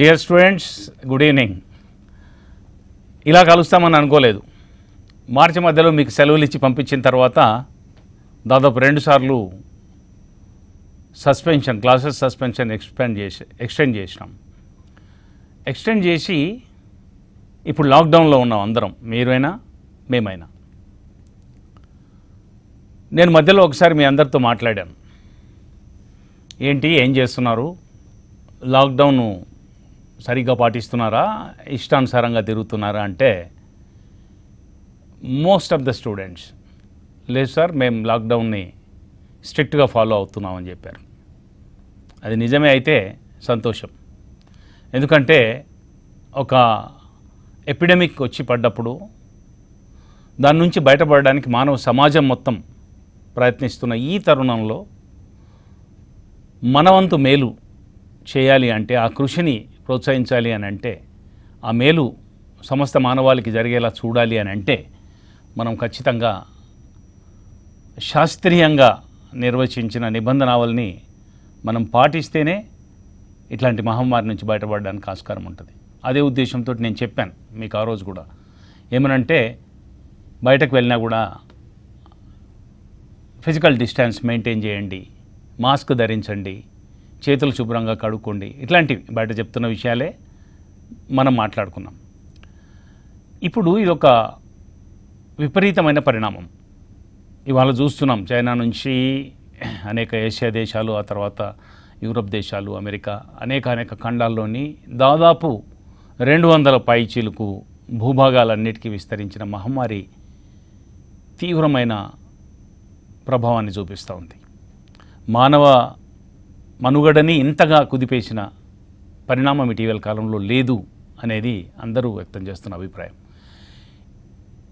dear students good evening ఇలా కలుస్తామని అనుకోలేదు మార్చి మధ్యలో మీకు సెలవులు ఇచ్చి పంపించిన తర్వాత దాదాపు రెండుసార్లు సస్పెన్షన్ క్లాసెస్ సస్పెన్షన్ ఎక్స్పెండ్ చేసి ఎక్స్టెండ్ చేసినాం ఎక్స్టెండ్ చేసి ఇప్పుడు లాక్డౌన్లో ఉన్నాం అందరం మీరైనా మేమైనా నేను మధ్యలో ఒకసారి మీ అందరితో మాట్లాడాను ఏంటి ఏం చేస్తున్నారు లాక్డౌన్ సరిగ్గా పాటిస్తున్నారా ఇష్టానుసారంగా తిరుగుతున్నారా అంటే మోస్ట్ ఆఫ్ ద స్టూడెంట్స్ లేదు సార్ మేము లాక్డౌన్ని స్ట్రిక్ట్గా ఫాలో అవుతున్నామని చెప్పారు అది నిజమే అయితే సంతోషం ఎందుకంటే ఒక ఎపిడమిక్ వచ్చి పడ్డప్పుడు దాని నుంచి బయటపడడానికి మానవ సమాజం మొత్తం ప్రయత్నిస్తున్న ఈ తరుణంలో మనవంతు మేలు చేయాలి అంటే ఆ కృషిని ప్రోత్సహించాలి అని అంటే ఆ మేలు సమస్త మానవాళికి జరిగేలా చూడాలి అని అంటే మనం ఖచ్చితంగా శాస్త్రీయంగా నిర్వచించిన నిబంధనావల్ని మనం పాటిస్తేనే ఇట్లాంటి మహమ్మారి నుంచి బయటపడడానికి ఆస్కారం ఉంటుంది అదే ఉద్దేశంతో నేను చెప్పాను మీకు ఆ రోజు కూడా ఏమనంటే బయటకు వెళ్ళినా కూడా ఫిజికల్ డిస్టెన్స్ మెయింటైన్ చేయండి మాస్క్ ధరించండి చేతులు శుభ్రంగా కడుక్కోండి ఇట్లాంటివి బయట చెప్తున్న విషయాలే మనం మాట్లాడుకున్నాం ఇప్పుడు ఇదొక విపరీతమైన పరిణామం ఇవాళ చూస్తున్నాం చైనా నుంచి అనేక ఏషియా దేశాలు ఆ తర్వాత యూరప్ దేశాలు అమెరికా అనేక అనేక ఖండాల్లోని దాదాపు రెండు వందల పై భూభాగాలన్నిటికీ విస్తరించిన మహమ్మారి తీవ్రమైన ప్రభావాన్ని చూపిస్తూ ఉంది మానవ మనుగడని ఇంతగా కుదిపేసిన పరిణామం ఇటీవల కాలంలో లేదు అనేది అందరూ వ్యక్తం చేస్తున్న అభిప్రాయం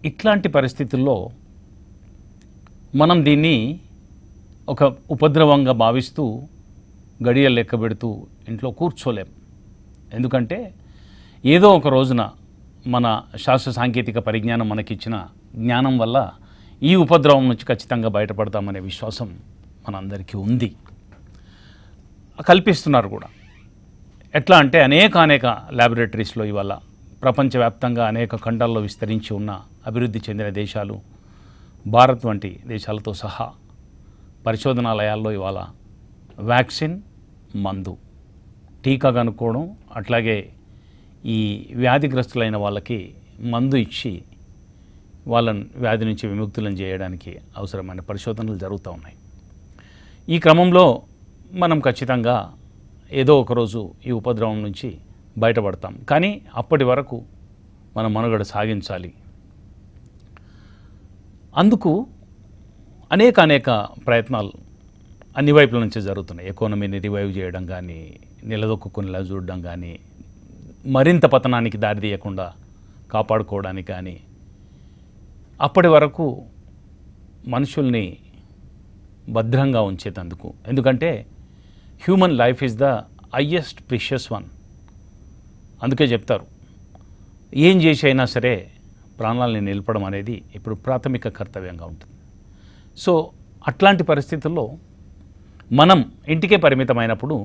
ఇట్లాంటి పరిస్థితుల్లో మనం దీన్ని ఒక ఉపద్రవంగా భావిస్తూ గడియ లెక్క పెడుతూ ఇంట్లో కూర్చోలేం ఎందుకంటే ఏదో ఒక రోజున మన శాస్త్ర సాంకేతిక పరిజ్ఞానం మనకిచ్చిన జ్ఞానం వల్ల ఈ ఉపద్రవం నుంచి ఖచ్చితంగా బయటపడతామనే విశ్వాసం మనందరికీ ఉంది కల్పిస్తున్నారు కూడా ఎట్లా అంటే అనేక అనేక ల్యాబొరేటరీస్లో ఇవాళ ప్రపంచవ్యాప్తంగా అనేక ఖండాల్లో విస్తరించి ఉన్న అభివృద్ధి చెందిన దేశాలు భారత్ వంటి దేశాలతో సహా పరిశోధనాలయాల్లో ఇవాళ వ్యాక్సిన్ మందు టీకా కనుక్కోవడం అట్లాగే ఈ వ్యాధిగ్రస్తులైన వాళ్ళకి మందు ఇచ్చి వాళ్ళని వ్యాధి నుంచి విముక్తులను చేయడానికి అవసరమైన పరిశోధనలు జరుగుతూ ఉన్నాయి ఈ క్రమంలో మనం ఖచ్చితంగా ఏదో ఒకరోజు ఈ ఉపద్రవం నుంచి బయటపడతాం కానీ అప్పటి వరకు మన మనుగడ సాగించాలి అందుకు అనేక అనేక ప్రయత్నాలు అన్ని వైపుల నుంచి జరుగుతున్నాయి ఎకానమీని రివైవ్ చేయడం కానీ నిలదొక్కుకునేలా చూడడం కానీ మరింత పతనానికి దారి తీయకుండా కాపాడుకోవడానికి కానీ అప్పటి వరకు మనుషుల్ని భద్రంగా ఉంచేటందుకు ఎందుకంటే human life is the highest precious one అందుకే చెప్తారు ఏం చేసి అయినా సరే ప్రాణాలని నిలపడం అనేది ఇప్పుడు ప్రాథమిక కర్తవ్యంగా ఉంటుంది సో అట్లాంటి పరిస్థితుల్లో మనం ఇంటికే పరిమితమైనప్పుడు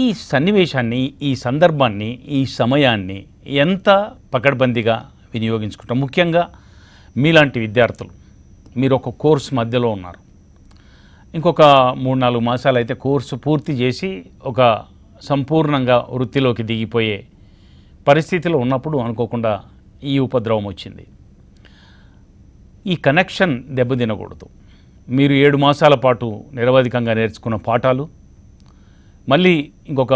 ఈ సన్నివేశాన్ని ఈ సందర్భాన్ని ఈ సమయాన్ని ఎంత పకడ్బందీగా వినియోగించుకుంటాం ముఖ్యంగా మీలాంటి విద్యార్థులు మీరు ఒక కోర్స్ మధ్యలో ఉన్నారు ఇంకొక మూడు నాలుగు మాసాలు అయితే కోర్సు పూర్తి చేసి ఒక సంపూర్ణంగా వృత్తిలోకి దిగిపోయే పరిస్థితిలో ఉన్నప్పుడు అనుకోకుండా ఈ ఉపద్రవం వచ్చింది ఈ కనెక్షన్ దెబ్బతినకూడదు మీరు ఏడు మాసాల పాటు నిరవధికంగా నేర్చుకున్న పాఠాలు మళ్ళీ ఇంకొక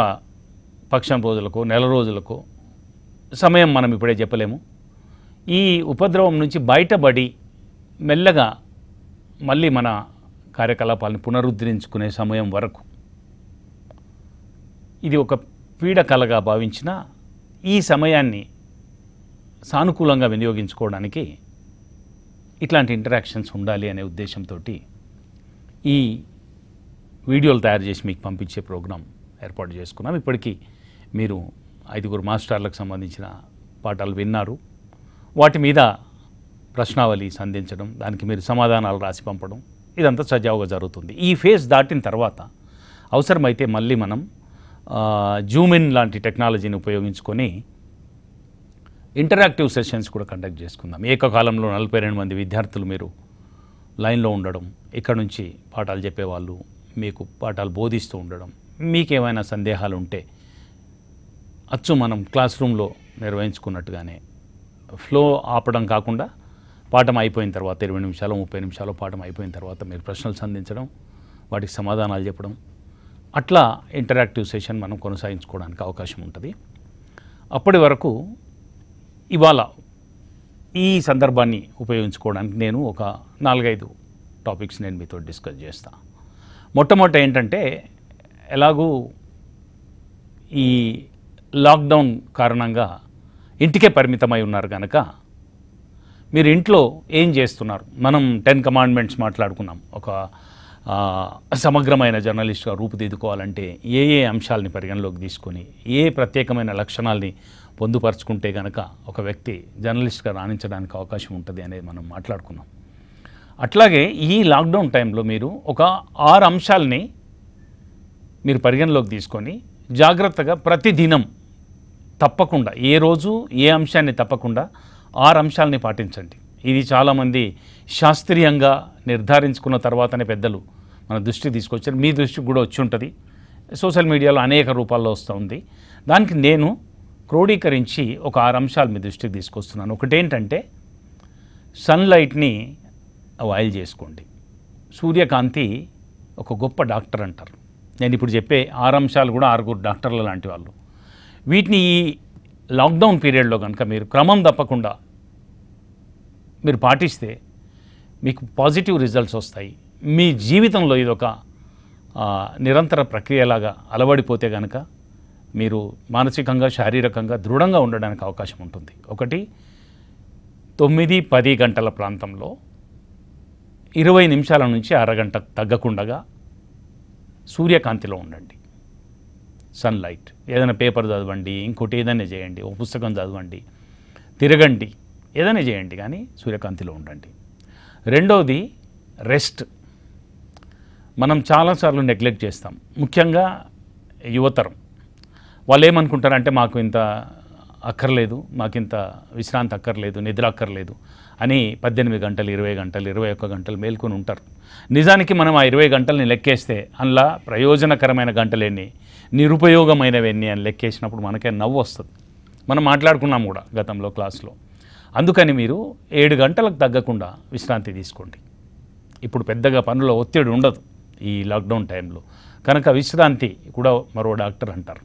పక్షం రోజులకు నెల రోజులకు సమయం మనం ఇప్పుడే చెప్పలేము ఈ ఉపద్రవం నుంచి బయటపడి మెల్లగా మళ్ళీ మన కార్యకలాపాలను పునరుద్ధరించుకునే సమయం వరకు ఇది ఒక పీడకలగా భావించిన ఈ సమయాన్ని సానుకూలంగా వినియోగించుకోవడానికి ఇట్లాంటి ఇంటరాక్షన్స్ ఉండాలి అనే ఉద్దేశంతో ఈ వీడియోలు తయారు చేసి మీకు పంపించే ప్రోగ్రాం ఏర్పాటు చేసుకున్నాం ఇప్పటికీ మీరు ఐదుగురు మాస్టర్లకు సంబంధించిన పాఠాలు విన్నారు వాటి మీద ప్రశ్నావళి సంధించడం దానికి మీరు సమాధానాలు రాసి పంపడం ఇదంతా సజావుగా జరుగుతుంది ఈ ఫేజ్ దాటిన తర్వాత అవసరమైతే మళ్ళీ మనం జూమిన్ లాంటి టెక్నాలజీని ఉపయోగించుకొని ఇంటరాక్టివ్ సెషన్స్ కూడా కండక్ట్ చేసుకుందాం ఏకకాలంలో నలభై రెండు మంది విద్యార్థులు మీరు లైన్లో ఉండడం ఇక్కడ నుంచి పాఠాలు చెప్పేవాళ్ళు మీకు పాఠాలు బోధిస్తూ ఉండడం మీకేమైనా సందేహాలు ఉంటే అచ్చు మనం క్లాస్ రూమ్లో నిర్వహించుకున్నట్టుగానే ఫ్లో ఆపడం కాకుండా పాఠం అయిపోయిన తర్వాత ఇరవై నిమిషాలు ముప్పై నిమిషాలు పాఠం అయిపోయిన తర్వాత మీరు ప్రశ్నలు సంధించడం వాటికి సమాధానాలు చెప్పడం అట్లా ఇంటరాక్టివ్ సెషన్ మనం కొనసాగించుకోవడానికి అవకాశం ఉంటుంది అప్పటి వరకు ఇవాళ ఈ సందర్భాన్ని ఉపయోగించుకోవడానికి నేను ఒక నాలుగైదు టాపిక్స్ నేను మీతో డిస్కస్ చేస్తా మొట్టమొదట ఏంటంటే ఎలాగూ ఈ లాక్డౌన్ కారణంగా ఇంటికే పరిమితమై ఉన్నారు కనుక మీరు ఇంట్లో ఏం చేస్తున్నారు మనం టెన్ కమాండ్మెంట్స్ మాట్లాడుకున్నాం ఒక సమగ్రమైన జర్నలిస్ట్గా రూపుదిద్దుకోవాలంటే ఏ ఏ అంశాలని పరిగణలోకి తీసుకొని ఏ ప్రత్యేకమైన లక్షణాల్ని పొందుపరచుకుంటే కనుక ఒక వ్యక్తి జర్నలిస్ట్గా రాణించడానికి అవకాశం ఉంటుంది అనేది మనం మాట్లాడుకున్నాం అట్లాగే ఈ లాక్డౌన్ టైంలో మీరు ఒక ఆరు అంశాలని మీరు పరిగణలోకి తీసుకొని జాగ్రత్తగా ప్రతిదినం తప్పకుండా ఏ రోజు ఏ అంశాన్ని తప్పకుండా ఆరు అంశాలని పాటించండి ఇది చాలామంది శాస్త్రీయంగా నిర్ధారించుకున్న తర్వాతనే పెద్దలు మన దృష్టి తీసుకొచ్చారు మీ దృష్టికి కూడా వచ్చి ఉంటుంది సోషల్ మీడియాలో అనేక రూపాల్లో వస్తుంది దానికి నేను క్రోడీకరించి ఒక ఆరు అంశాలు మీ దృష్టికి తీసుకొస్తున్నాను ఒకటేంటంటే సన్లైట్ని వాయిల్ చేసుకోండి సూర్యకాంతి ఒక గొప్ప డాక్టర్ అంటారు నేను ఇప్పుడు చెప్పే ఆరు అంశాలు కూడా ఆరుగురు డాక్టర్ల లాంటి వాళ్ళు వీటిని ఈ లాక్డౌన్ పీరియడ్లో కనుక మీరు క్రమం తప్పకుండా మీరు పాటిస్తే మీకు పాజిటివ్ రిజల్ట్స్ వస్తాయి మీ జీవితంలో ఇదొక నిరంతర ప్రక్రియలాగా అలవడిపోతే కనుక మీరు మానసికంగా శారీరకంగా దృఢంగా ఉండడానికి అవకాశం ఉంటుంది ఒకటి తొమ్మిది పది గంటల ప్రాంతంలో ఇరవై నిమిషాల నుంచి అరగంట తగ్గకుండగా సూర్యకాంతిలో ఉండండి సన్లైట్ ఏదైనా పేపర్ చదవండి ఇంకోటి ఏదైనా చేయండి ఒక పుస్తకం చదవండి తిరగండి ఏదైనా చేయండి కానీ సూర్యకాంతిలో ఉండండి రెండవది రెస్ట్ మనం చాలాసార్లు నెగ్లెక్ట్ చేస్తాం ముఖ్యంగా యువతరం వాళ్ళు ఏమనుకుంటారంటే మాకు ఇంత అక్కర్లేదు మాకింత విశ్రాంతి అక్కర్లేదు నిద్ర అక్కర్లేదు అని పద్దెనిమిది గంటలు ఇరవై గంటలు ఇరవై ఒక్క గంటలు మేల్కొని ఉంటారు నిజానికి మనం ఆ ఇరవై గంటల్ని లెక్కేస్తే అందులో ప్రయోజనకరమైన గంటలేని నిరుపయోగమైనవన్నీ అని లెక్కేసినప్పుడు మనకే నవ్వు వస్తుంది మనం మాట్లాడుకున్నాం కూడా గతంలో క్లాస్లో అందుకని మీరు ఏడు గంటలకు తగ్గకుండా విశ్రాంతి తీసుకోండి ఇప్పుడు పెద్దగా పనుల ఒత్తిడి ఉండదు ఈ లాక్డౌన్ టైంలో కనుక విశ్రాంతి కూడా మరో డాక్టర్ అంటారు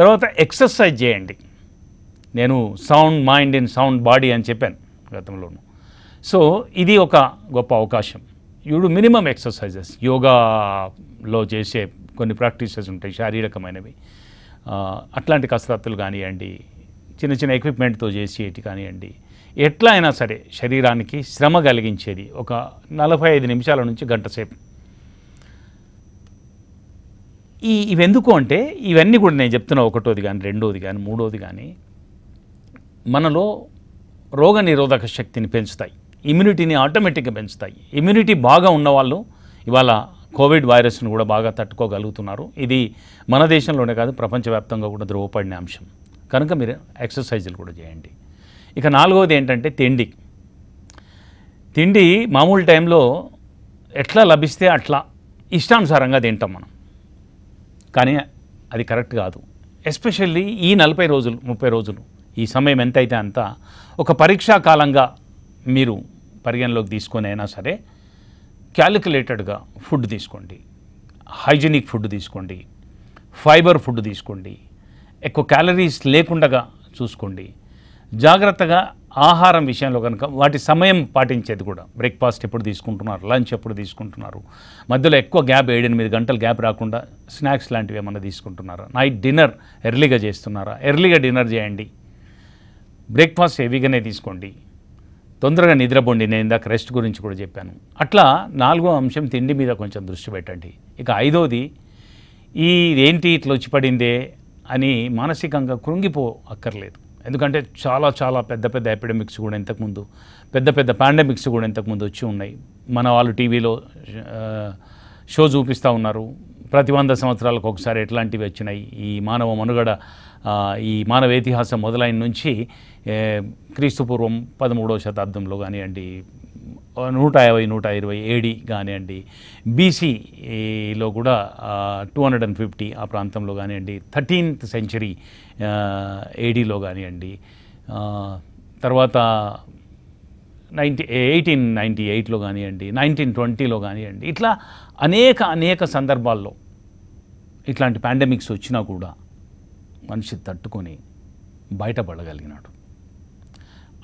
తర్వాత ఎక్సర్సైజ్ చేయండి నేను sound mind in sound body అని చెప్పాను గతంలోనూ సో ఇది ఒక గొప్ప అవకాశం ఇప్పుడు మినిమం ఎక్సర్సైజెస్ యోగాలో చేసే కొన్ని ప్రాక్టీసెస్ ఉంటాయి శారీరకమైనవి అట్లాంటి కసరత్తులు కానివ్వండి చిన్న చిన్న ఎక్విప్మెంట్తో చేసేటి కానివ్వండి ఎట్లా అయినా సరే శరీరానికి శ్రమ కలిగించేది ఒక నలభై ఐదు నిమిషాల నుంచి గంట సేపు ఈ ఇవెందుకు అంటే ఇవన్నీ కూడా నేను చెప్తున్నా ఒకటోది కానీ రెండోది కానీ మూడోది కానీ మనలో రోగ నిరోధక శక్తిని పెంచుతాయి ఇమ్యూనిటీని ఆటోమేటిక్గా పెంచుతాయి ఇమ్యూనిటీ బాగా ఉన్నవాళ్ళు ఇవాళ కోవిడ్ వైరస్ను కూడా బాగా తట్టుకోగలుగుతున్నారు ఇది మన దేశంలోనే కాదు ప్రపంచవ్యాప్తంగా కూడా ధృవపడిన అంశం కనుక మీరు ఎక్సర్సైజులు కూడా చేయండి ఇక నాలుగవది ఏంటంటే తిండి తిండి మామూలు టైంలో ఎట్లా లభిస్తే అట్లా ఇష్టానుసారంగా తింటాం మనం కానీ అది కరెక్ట్ కాదు ఎస్పెషల్లీ ఈ నలభై రోజులు ముప్పై రోజులు ఈ సమయం ఎంతైతే అంత ఒక పరీక్షా కాలంగా మీరు పరిగణలోకి తీసుకొని అయినా సరే క్యాలిక్యులేటెడ్గా ఫుడ్ తీసుకోండి హైజీనిక్ ఫుడ్ తీసుకోండి ఫైబర్ ఫుడ్ తీసుకోండి ఎక్కువ క్యాలరీస్ లేకుండా చూసుకోండి జాగ్రత్తగా ఆహారం విషయంలో కనుక వాటి సమయం పాటించేది కూడా బ్రేక్ఫాస్ట్ ఎప్పుడు తీసుకుంటున్నారు లంచ్ ఎప్పుడు తీసుకుంటున్నారు మధ్యలో ఎక్కువ గ్యాప్ ఏడెనిమిది గంటలు గ్యాప్ రాకుండా స్నాక్స్ లాంటివి ఏమన్నా తీసుకుంటున్నారా నైట్ డిన్నర్ ఎర్లీగా చేస్తున్నారా ఎర్లీగా డిన్నర్ చేయండి బ్రేక్ఫాస్ట్ హెవీగానే తీసుకోండి తొందరగా నిద్రపోండి నేను ఇందాక రెస్ట్ గురించి కూడా చెప్పాను అట్లా నాలుగో అంశం తిండి మీద కొంచెం దృష్టి పెట్టండి ఇక ఐదోది ఈ ఏంటి ఇట్లా వచ్చి పడిందే అని మానసికంగా కృంగిపో అక్కర్లేదు ఎందుకంటే చాలా చాలా పెద్ద పెద్ద ఎపిడమిక్స్ కూడా ఇంతకుముందు పెద్ద పెద్ద పాండమిక్స్ కూడా ఇంతకుముందు వచ్చి ఉన్నాయి మన వాళ్ళు టీవీలో షో చూపిస్తూ ఉన్నారు ప్రతి వంద సంవత్సరాలకు ఒకసారి ఎట్లాంటివి వచ్చినాయి ఈ మానవ మనుగడ ఈ మానవ ఇతిహాసం మొదలైన నుంచి క్రీస్తుపూర్వం పదమూడవ శతాబ్దంలో కానివ్వండి నూట యాభై నూట ఇరవై ఏడి కానివ్వండి బీసీలో కూడా టూ హండ్రెడ్ అండ్ ఫిఫ్టీ ఆ ప్రాంతంలో కానివ్వండి థర్టీన్త్ సెంచరీ ఏడీలో కానివ్వండి తర్వాత నైన్టీ ఎయిటీన్ నైంటీ ఎయిట్లో కానివ్వండి నైన్టీన్ ట్వంటీలో కానివ్వండి ఇట్లా అనేక అనేక సందర్భాల్లో ఇట్లాంటి పాండమిక్స్ వచ్చినా కూడా మనిషి తట్టుకొని బయటపడగలిగినాడు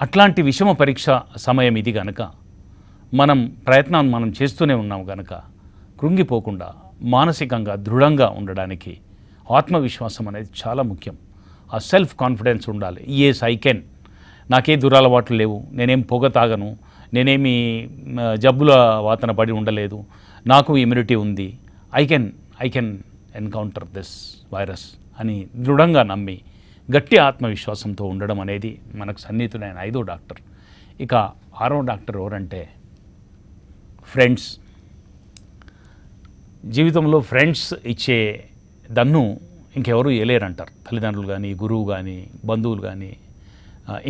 అట్లాంటి విషమ పరీక్ష సమయం ఇది గనక మనం ప్రయత్నాన్ని మనం చేస్తూనే ఉన్నాం గనక కృంగిపోకుండా మానసికంగా దృఢంగా ఉండడానికి ఆత్మవిశ్వాసం అనేది చాలా ముఖ్యం ఆ సెల్ఫ్ కాన్ఫిడెన్స్ ఉండాలి ఎస్ ఐ కెన్ నాకే దురలవాట్లు లేవు నేనేం పొగ తాగను నేనేమి జబ్బుల వాతన పడి ఉండలేదు నాకు ఇమ్యూనిటీ ఉంది I can I can encounter this virus అని దృఢంగా నమ్మి గట్టి ఆత్మవిశ్వాసంతో ఉండడం అనేది మనకు సన్నిహితుడైన ఐదో డాక్టర్ ఇక ఆరో డాక్టర్ ఎవరంటే ఫ్రెండ్స్ జీవితంలో ఫ్రెండ్స్ ఇచ్చే దన్ను ఇంకెవరు ఇవ్వలేరంటారు తల్లిదండ్రులు కానీ గురువు కానీ బంధువులు కానీ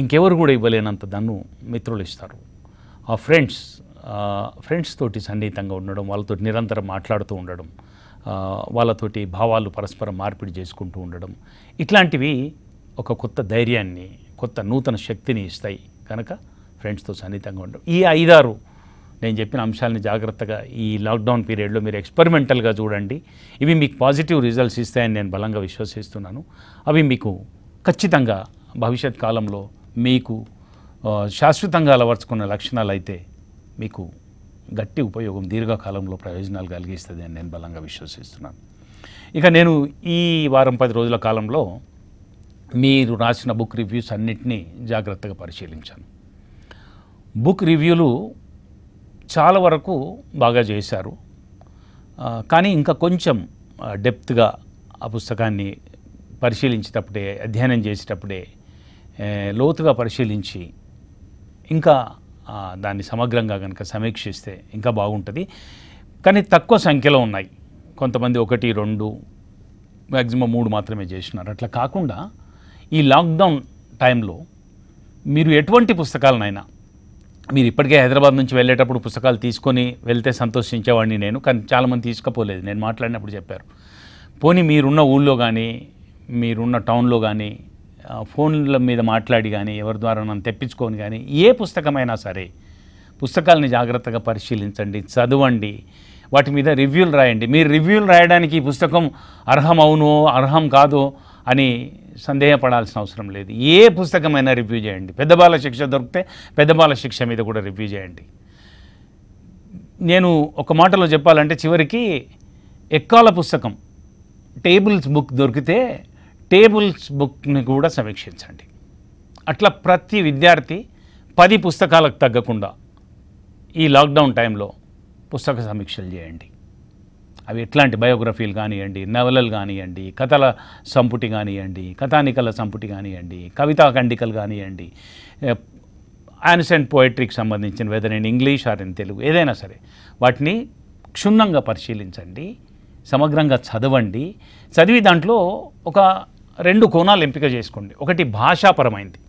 ఇంకెవరు కూడా ఇవ్వలేనంత దన్ను మిత్రులు ఇస్తారు ఆ ఫ్రెండ్స్ ఫ్రెండ్స్ తోటి సన్నిహితంగా ఉండడం వాళ్ళతో నిరంతరం మాట్లాడుతూ ఉండడం వాళ్ళతోటి భావాలు పరస్పరం మార్పిడి చేసుకుంటూ ఉండడం ఇట్లాంటివి ఒక కొత్త ధైర్యాన్ని కొత్త నూతన శక్తిని ఇస్తాయి కనుక ఫ్రెండ్స్తో సన్నిహితంగా ఉండడం ఈ ఐదారు నేను చెప్పిన అంశాలని జాగ్రత్తగా ఈ లాక్డౌన్ పీరియడ్లో మీరు ఎక్స్పెరిమెంటల్గా చూడండి ఇవి మీకు పాజిటివ్ రిజల్ట్స్ ఇస్తాయని నేను బలంగా విశ్వసిస్తున్నాను అవి మీకు ఖచ్చితంగా భవిష్యత్ కాలంలో మీకు శాశ్వతంగా అలవర్చుకున్న లక్షణాలు అయితే మీకు గట్టి ఉపయోగం దీర్ఘకాలంలో ప్రయోజనాలు కలిగిస్తుంది అని నేను బలంగా విశ్వసిస్తున్నాను ఇక నేను ఈ వారం పది రోజుల కాలంలో మీరు రాసిన బుక్ రివ్యూస్ అన్నింటినీ జాగ్రత్తగా పరిశీలించాను బుక్ రివ్యూలు చాలా వరకు బాగా చేశారు కానీ ఇంకా కొంచెం డెప్త్గా ఆ పుస్తకాన్ని పరిశీలించేటప్పుడే అధ్యయనం చేసేటప్పుడే లోతుగా పరిశీలించి ఇంకా దాన్ని సమగ్రంగా కనుక సమీక్షిస్తే ఇంకా బాగుంటుంది కానీ తక్కువ సంఖ్యలో ఉన్నాయి కొంతమంది ఒకటి రెండు మ్యాక్సిమం మూడు మాత్రమే చేసినారు అట్లా కాకుండా ఈ లాక్డౌన్ టైంలో మీరు ఎటువంటి పుస్తకాలనైనా మీరు ఇప్పటికే హైదరాబాద్ నుంచి వెళ్ళేటప్పుడు పుస్తకాలు తీసుకొని వెళ్తే సంతోషించేవాడిని నేను కానీ చాలామంది తీసుకుపోలేదు నేను మాట్లాడినప్పుడు చెప్పారు పోనీ మీరున్న ఊళ్ళో కానీ మీరున్న టౌన్లో కానీ ఫోన్ల మీద మాట్లాడి కానీ ఎవరి ద్వారా నన్ను తెప్పించుకొని కానీ ఏ పుస్తకమైనా సరే పుస్తకాలని జాగ్రత్తగా పరిశీలించండి చదవండి వాటి మీద రివ్యూలు రాయండి మీరు రివ్యూలు రాయడానికి పుస్తకం అర్హం అవునో అర్హం కాదో అని సందేహపడాల్సిన అవసరం లేదు ఏ పుస్తకమైనా రివ్యూ చేయండి పెద్దబాల శిక్ష దొరికితే పెద్దబాల శిక్ష మీద కూడా రివ్యూ చేయండి నేను ఒక మాటలో చెప్పాలంటే చివరికి ఎక్కాల పుస్తకం టేబుల్స్ బుక్ దొరికితే టేబుల్స్ బుక్ని కూడా సమీక్షించండి అట్లా ప్రతి విద్యార్థి పది పుస్తకాలకు తగ్గకుండా ఈ లాక్డౌన్ టైంలో పుస్తక సమీక్షలు చేయండి అవి ఎట్లాంటి బయోగ్రఫీలు కానివ్వండి నవలలు కానివ్వండి కథల సంపుటి కానివ్వండి కథానికల సంపుటి కానివ్వండి కవితా కండికలు కానివ్వండి యాన్సెంట్ పోయిటరీకి సంబంధించిన whether in English or in Telugu ఏదైనా సరే వాటిని క్షుణ్ణంగా పరిశీలించండి సమగ్రంగా చదవండి చదివి దాంట్లో ఒక రెండు కోణాలు ఎంపిక చేసుకోండి ఒకటి భాషాపరమైనది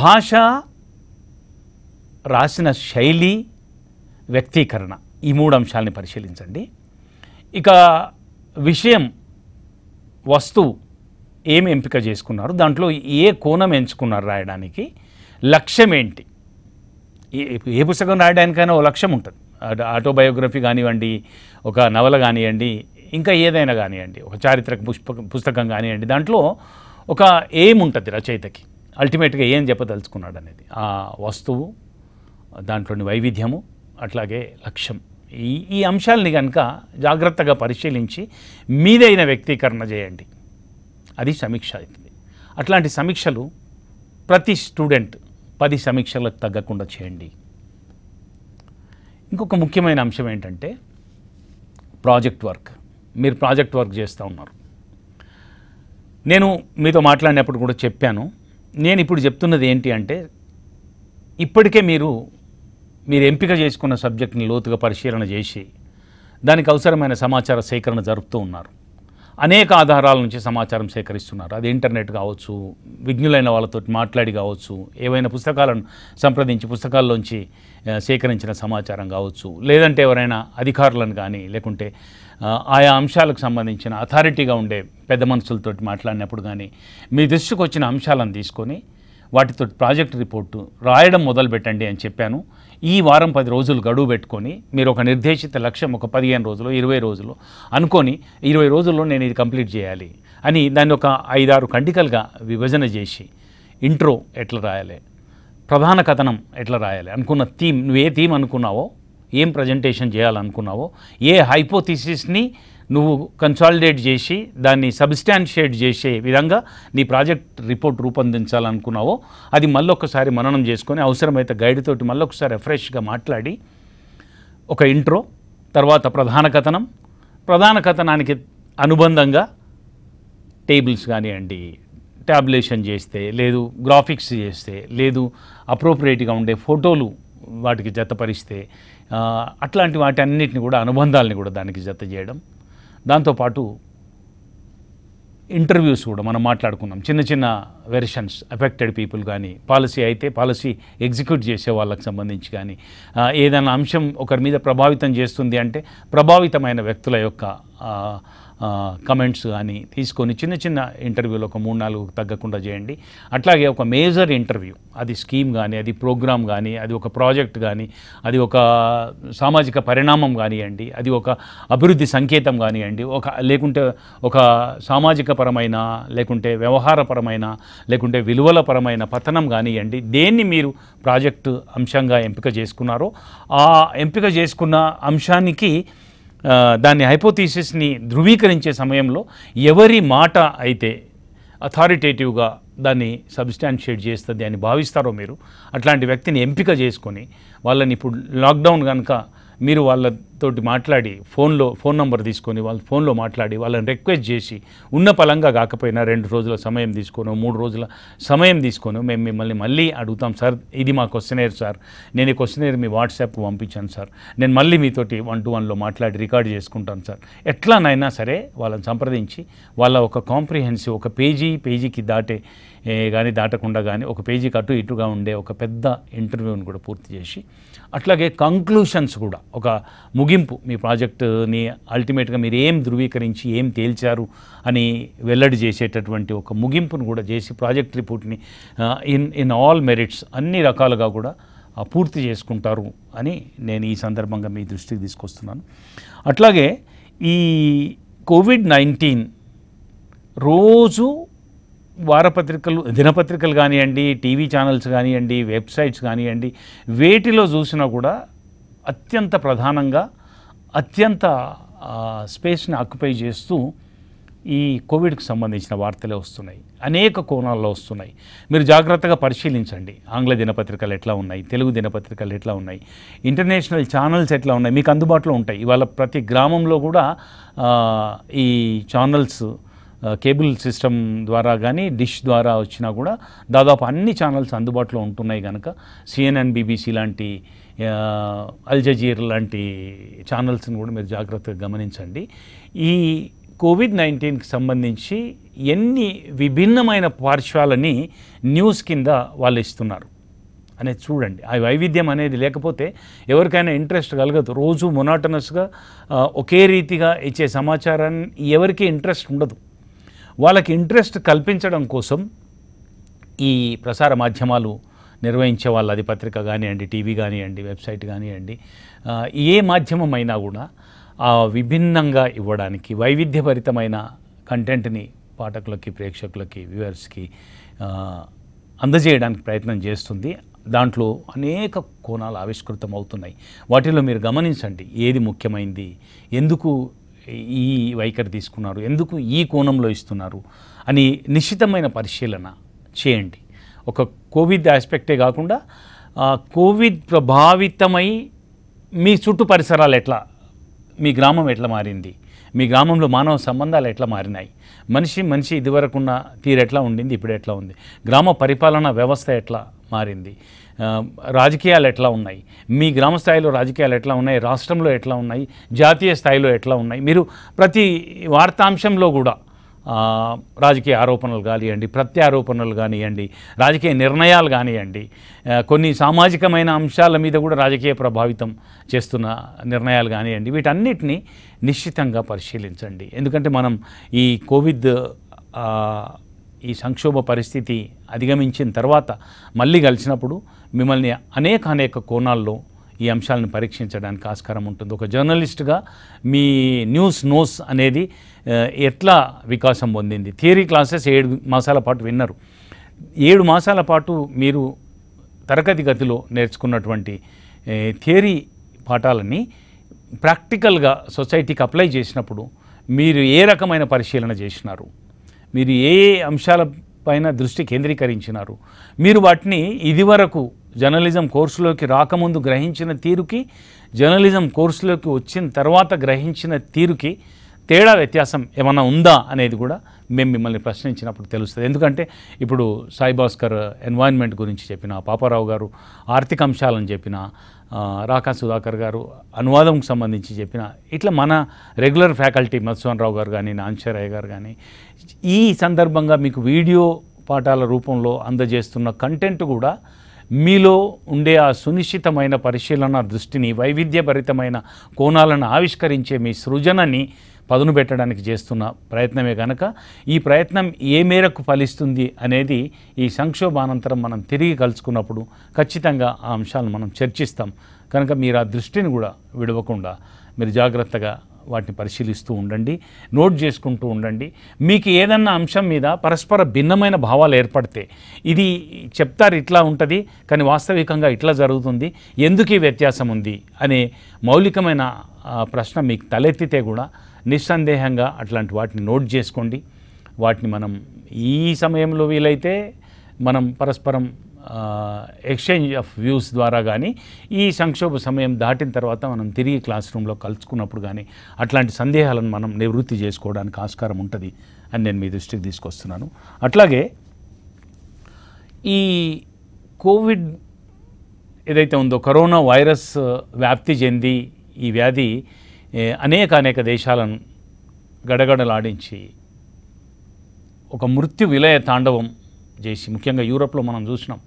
భాష రాసిన శైలి వ్యక్తీకరణ ఈ మూడు అంశాలని పరిశీలించండి ఇక విషయం వస్తువు ఏమి ఎంపిక చేసుకున్నారు దాంట్లో ఏ కోణం ఎంచుకున్నారు రాయడానికి లక్ష్యం ఏంటి ఏ పుస్తకం రాయడానికైనా ఓ లక్ష్యం ఉంటుంది ఆటోబయోగ్రఫీ కానివ్వండి ఒక నవల కానివ్వండి ఇంకా ఏదైనా కానివ్వండి ఒక చారిత్రక పుష్ప పుస్తకం కానివ్వండి దాంట్లో ఒక ఏం ఉంటుంది రచయితకి అల్టిమేట్గా ఏం చెప్పదలుచుకున్నాడు అనేది ఆ వస్తువు దాంట్లోని వైవిధ్యము అట్లాగే లక్ష్యం ఈ ఈ అంశాలని కనుక జాగ్రత్తగా పరిశీలించి మీదైన వ్యక్తీకరణ చేయండి అది సమీక్ష అవుతుంది అట్లాంటి సమీక్షలు ప్రతి స్టూడెంట్ పది సమీక్షలకు తగ్గకుండా చేయండి ఇంకొక ముఖ్యమైన అంశం ఏంటంటే ప్రాజెక్ట్ వర్క్ మీరు ప్రాజెక్ట్ వర్క్ చేస్తూ ఉన్నారు నేను మీతో మాట్లాడినప్పుడు కూడా చెప్పాను నేను ఇప్పుడు చెప్తున్నది ఏంటి అంటే ఇప్పటికే మీరు మీరు ఎంపిక చేసుకున్న సబ్జెక్ట్ని లోతుగా పరిశీలన చేసి దానికి అవసరమైన సమాచార సేకరణ జరుపుతూ ఉన్నారు అనేక ఆధారాల నుంచి సమాచారం సేకరిస్తున్నారు అది ఇంటర్నెట్ కావచ్చు విజ్ఞులైన వాళ్ళతో మాట్లాడి కావచ్చు ఏవైనా పుస్తకాలను సంప్రదించి పుస్తకాల్లోంచి సేకరించిన సమాచారం కావచ్చు లేదంటే ఎవరైనా అధికారులను కానీ లేకుంటే ఆయా అంశాలకు సంబంధించిన అథారిటీగా ఉండే పెద్ద మనుషులతోటి మాట్లాడినప్పుడు కానీ మీ దృష్టికి వచ్చిన అంశాలను తీసుకొని వాటితో ప్రాజెక్ట్ రిపోర్టు రాయడం మొదలు పెట్టండి అని చెప్పాను ఈ వారం పది రోజులు గడువు పెట్టుకొని మీరు ఒక నిర్దేశిత లక్ష్యం ఒక పదిహేను రోజులు ఇరవై రోజులు అనుకొని ఇరవై రోజుల్లో నేను ఇది కంప్లీట్ చేయాలి అని దాన్ని ఒక ఐదారు కండికలుగా విభజన చేసి ఇంట్రో ఎట్లా రాయాలి ప్రధాన కథనం ఎట్లా రాయాలి అనుకున్న థీమ్ నువ్వు ఏ థీమ్ అనుకున్నావో ఏం ప్రజెంటేషన్ చేయాలనుకున్నావో ఏ హైపోథిసిస్ని నువ్వు కన్సాలిడేట్ చేసి దాన్ని సబ్స్టాన్షియేట్ చేసే విధంగా నీ ప్రాజెక్ట్ రిపోర్ట్ రూపొందించాలనుకున్నావో అది మళ్ళొకసారి మననం చేసుకొని అవసరమైతే గైడ్ తోటి మళ్ళొకసారి రిఫ్రెష్గా మాట్లాడి ఒక ఇంట్రో తర్వాత ప్రధాన కథనం ప్రధాన కథనానికి అనుబంధంగా టేబుల్స్ కానివ్వండి ట్యాబ్లేషన్ చేస్తే లేదు గ్రాఫిక్స్ చేస్తే లేదు అప్రోప్రియేట్గా ఉండే ఫోటోలు వాటికి జతపరిస్తే అట్లాంటి వాటి అన్నింటిని కూడా అనుబంధాలని కూడా దానికి జత చేయడం దాంతోపాటు ఇంటర్వ్యూస్ కూడా మనం మాట్లాడుకున్నాం చిన్న చిన్న వెర్షన్స్ అఫెక్టెడ్ పీపుల్ కానీ పాలసీ అయితే పాలసీ ఎగ్జిక్యూట్ చేసే వాళ్ళకి సంబంధించి కానీ ఏదైనా అంశం ఒకరి మీద ప్రభావితం చేస్తుంది అంటే ప్రభావితమైన వ్యక్తుల యొక్క కమెంట్స్ కానీ తీసుకొని చిన్న చిన్న ఇంటర్వ్యూలు ఒక మూడు నాలుగు తగ్గకుండా చేయండి అట్లాగే ఒక మేజర్ ఇంటర్వ్యూ అది స్కీమ్ కానీ అది ప్రోగ్రామ్ కానీ అది ఒక ప్రాజెక్ట్ కానీ అది ఒక సామాజిక పరిణామం కానివ్వండి అది ఒక అభివృద్ధి సంకేతం కానివ్వండి ఒక లేకుంటే ఒక సామాజిక పరమైన లేకుంటే వ్యవహారపరమైన లేకుంటే విలువల పరమైన పతనం కానివ్వండి దేన్ని మీరు ప్రాజెక్టు అంశంగా ఎంపిక చేసుకున్నారో ఆ ఎంపిక చేసుకున్న అంశానికి దాన్ని హైపోథీసిస్ని ధృవీకరించే సమయంలో ఎవరి మాట అయితే అథారిటేటివ్గా దాన్ని సబ్స్టాన్షియేట్ చేస్తుంది అని భావిస్తారో మీరు అట్లాంటి వ్యక్తిని ఎంపిక చేసుకొని వాళ్ళని ఇప్పుడు లాక్డౌన్ కనుక మీరు వాళ్ళతోటి మాట్లాడి ఫోన్లో ఫోన్ నంబర్ తీసుకొని వాళ్ళ ఫోన్లో మాట్లాడి వాళ్ళని రిక్వెస్ట్ చేసి ఉన్న పలంగా కాకపోయినా రెండు రోజుల సమయం తీసుకొని మూడు రోజుల సమయం తీసుకొని మేము మిమ్మల్ని మళ్ళీ అడుగుతాం సార్ ఇది మా క్వశ్చనేర్ సార్ నేను ఈ క్వశ్చనేర్ మీ వాట్సాప్ పంపించాను సార్ నేను మళ్ళీ మీతోటి వన్ టు వన్లో మాట్లాడి రికార్డ్ చేసుకుంటాను సార్ ఎట్లానైనా సరే వాళ్ళని సంప్రదించి వాళ్ళ ఒక కాంప్రిహెన్సివ్ ఒక పేజీ పేజీకి దాటే కానీ దాటకుండా కానీ ఒక పేజీకి అటు ఇటుగా ఉండే ఒక పెద్ద ఇంటర్వ్యూని కూడా పూర్తి చేసి అట్లాగే కంక్లూషన్స్ కూడా ఒక ముగింపు మీ ప్రాజెక్టుని అల్టిమేట్గా మీరు ఏం ధృవీకరించి ఏం తేల్చారు అని వెల్లడి చేసేటటువంటి ఒక ముగింపును కూడా చేసి ప్రాజెక్ట్ రిపోర్ట్ని ఇన్ ఇన్ ఆల్ మెరిట్స్ అన్ని రకాలుగా కూడా పూర్తి చేసుకుంటారు అని నేను ఈ సందర్భంగా మీ దృష్టికి తీసుకొస్తున్నాను అట్లాగే ఈ కోవిడ్ నైన్టీన్ రోజు వారపత్రికలు దినపత్రికలు కానివ్వండి టీవీ ఛానల్స్ కానివ్వండి వెబ్సైట్స్ కానివ్వండి వేటిలో చూసినా కూడా అత్యంత ప్రధానంగా అత్యంత స్పేస్ని ఆక్యుపై చేస్తూ ఈ కోవిడ్కి సంబంధించిన వార్తలే వస్తున్నాయి అనేక కోణాల్లో వస్తున్నాయి మీరు జాగ్రత్తగా పరిశీలించండి ఆంగ్ల దినపత్రికలు ఎట్లా ఉన్నాయి తెలుగు దినపత్రికలు ఎట్లా ఉన్నాయి ఇంటర్నేషనల్ ఛానల్స్ ఎట్లా ఉన్నాయి మీకు అందుబాటులో ఉంటాయి ఇవాళ ప్రతి గ్రామంలో కూడా ఈ ఛానల్స్ కేబుల్ సిస్టమ్ ద్వారా కానీ డిష్ ద్వారా వచ్చినా కూడా దాదాపు అన్ని ఛానల్స్ అందుబాటులో ఉంటున్నాయి కనుక సిఎన్ఎన్ బీబీసీ లాంటి అల్ జజీర్ లాంటి ఛానల్స్ని కూడా మీరు జాగ్రత్తగా గమనించండి ఈ కోవిడ్ నైన్టీన్కి సంబంధించి ఎన్ని విభిన్నమైన పార్శ్వాలని న్యూస్ కింద వాళ్ళు ఇస్తున్నారు అనేది చూడండి ఆ వైవిధ్యం అనేది లేకపోతే ఎవరికైనా ఇంట్రెస్ట్ కలగదు రోజు మొనాటనస్గా ఒకే రీతిగా ఇచ్చే సమాచారాన్ని ఎవరికీ ఇంట్రెస్ట్ ఉండదు వాళ్ళకి ఇంట్రెస్ట్ కల్పించడం కోసం ఈ ప్రసార మాధ్యమాలు నిర్వహించే వాళ్ళు అది పత్రిక కానివ్వండి టీవీ కానివ్వండి వెబ్సైట్ కానివ్వండి ఏ మాధ్యమం అయినా కూడా విభిన్నంగా ఇవ్వడానికి వైవిధ్యభరితమైన కంటెంట్ని పాఠకులకి ప్రేక్షకులకి వ్యూవర్స్కి అందజేయడానికి ప్రయత్నం చేస్తుంది దాంట్లో అనేక కోణాలు ఆవిష్కృతం అవుతున్నాయి వాటిలో మీరు గమనించండి ఏది ముఖ్యమైంది ఎందుకు ఈ వైఖరి తీసుకున్నారు ఎందుకు ఈ కోణంలో ఇస్తున్నారు అని నిశ్చితమైన పరిశీలన చేయండి ఒక కోవిడ్ ఆస్పెక్టే కాకుండా కోవిడ్ ప్రభావితమై మీ చుట్టూ పరిసరాలు ఎట్లా మీ గ్రామం ఎట్లా మారింది మీ గ్రామంలో మానవ సంబంధాలు ఎట్లా మారినాయి మనిషి మనిషి ఇదివరకున్న తీరు ఎట్లా ఉండింది ఇప్పుడు ఎట్లా ఉంది గ్రామ పరిపాలనా వ్యవస్థ ఎట్లా మారింది రాజకీయాలు ఎట్లా ఉన్నాయి మీ గ్రామ స్థాయిలో రాజకీయాలు ఎట్లా ఉన్నాయి రాష్ట్రంలో ఎట్లా ఉన్నాయి జాతీయ స్థాయిలో ఎట్లా ఉన్నాయి మీరు ప్రతి వార్తాంశంలో కూడా రాజకీయ ఆరోపణలు కానివ్వండి ప్రత్యారోపణలు కానివ్వండి రాజకీయ నిర్ణయాలు కానివ్వండి కొన్ని సామాజికమైన అంశాల మీద కూడా రాజకీయ ప్రభావితం చేస్తున్న నిర్ణయాలు కానివ్వండి వీటన్నిటిని నిశ్చితంగా పరిశీలించండి ఎందుకంటే మనం ఈ కోవిడ్ ఈ సంక్షోభ పరిస్థితి అధిగమించిన తర్వాత మళ్ళీ కలిసినప్పుడు మిమ్మల్ని అనేక అనేక కోణాల్లో ఈ అంశాలను పరీక్షించడానికి ఆస్కారం ఉంటుంది ఒక జర్నలిస్ట్గా మీ న్యూస్ నోస్ అనేది ఎట్లా వికాసం పొందింది థియరీ క్లాసెస్ ఏడు మాసాల పాటు విన్నారు ఏడు మాసాల పాటు మీరు తరగతి గతిలో నేర్చుకున్నటువంటి థియరీ పాఠాలని ప్రాక్టికల్గా సొసైటీకి అప్లై చేసినప్పుడు మీరు ఏ రకమైన పరిశీలన చేసినారు మీరు ఏ ఏ అంశాల పైన దృష్టి కేంద్రీకరించినారు మీరు వాటిని ఇదివరకు జర్నలిజం కోర్సులోకి రాకముందు గ్రహించిన తీరుకి జర్నలిజం కోర్సులోకి వచ్చిన తర్వాత గ్రహించిన తీరుకి తేడా వ్యత్యాసం ఏమైనా ఉందా అనేది కూడా మేము మిమ్మల్ని ప్రశ్నించినప్పుడు తెలుస్తుంది ఎందుకంటే ఇప్పుడు సాయిభాస్కర్ ఎన్వైర్న్మెంట్ గురించి చెప్పిన పాపారావు గారు ఆర్థిక అంశాలను చెప్పిన రాకా సుధాకర్ గారు అనువాదంకు సంబంధించి చెప్పిన ఇట్లా మన రెగ్యులర్ ఫ్యాకల్టీ మత్స్వన్ రావు గారు కానీ నాన్షరాయ్ గారు కానీ ఈ సందర్భంగా మీకు వీడియో పాఠాల రూపంలో అందజేస్తున్న కంటెంట్ కూడా మీలో ఉండే ఆ సునిశ్చితమైన పరిశీలన దృష్టిని వైవిధ్యభరితమైన కోణాలను ఆవిష్కరించే మీ సృజనని పదును పెట్టడానికి చేస్తున్న ప్రయత్నమే కనుక ఈ ప్రయత్నం ఏ మేరకు ఫలిస్తుంది అనేది ఈ సంక్షోభానంతరం మనం తిరిగి కలుసుకున్నప్పుడు ఖచ్చితంగా ఆ అంశాలను మనం చర్చిస్తాం కనుక మీరు ఆ దృష్టిని కూడా విడవకుండా మీరు జాగ్రత్తగా వాటిని పరిశీలిస్తూ ఉండండి నోట్ చేసుకుంటూ ఉండండి మీకు ఏదన్నా అంశం మీద పరస్పర భిన్నమైన భావాలు ఏర్పడితే ఇది చెప్తారు ఇట్లా ఉంటుంది కానీ వాస్తవికంగా ఇట్లా జరుగుతుంది ఎందుకు ఈ వ్యత్యాసం ఉంది అనే మౌలికమైన ప్రశ్న మీకు తలెత్తితే కూడా నిస్సందేహంగా అట్లాంటి వాటిని నోట్ చేసుకోండి వాటిని మనం ఈ సమయంలో వీలైతే మనం పరస్పరం ఎక్స్చేంజ్ ఆఫ్ వ్యూస్ ద్వారా కానీ ఈ సంక్షోభ సమయం దాటిన తర్వాత మనం తిరిగి క్లాస్ రూమ్లో కలుసుకున్నప్పుడు కానీ అట్లాంటి సందేహాలను మనం నివృత్తి చేసుకోవడానికి ఆస్కారం ఉంటుంది అని నేను మీ దృష్టికి తీసుకొస్తున్నాను అట్లాగే ఈ కోవిడ్ ఏదైతే ఉందో కరోనా వైరస్ వ్యాప్తి చెంది ఈ వ్యాధి అనేక అనేక దేశాలను గడగడలాడించి ఒక మృత్యు విలయ తాండవం చేసి ముఖ్యంగా యూరోప్లో మనం చూసినాం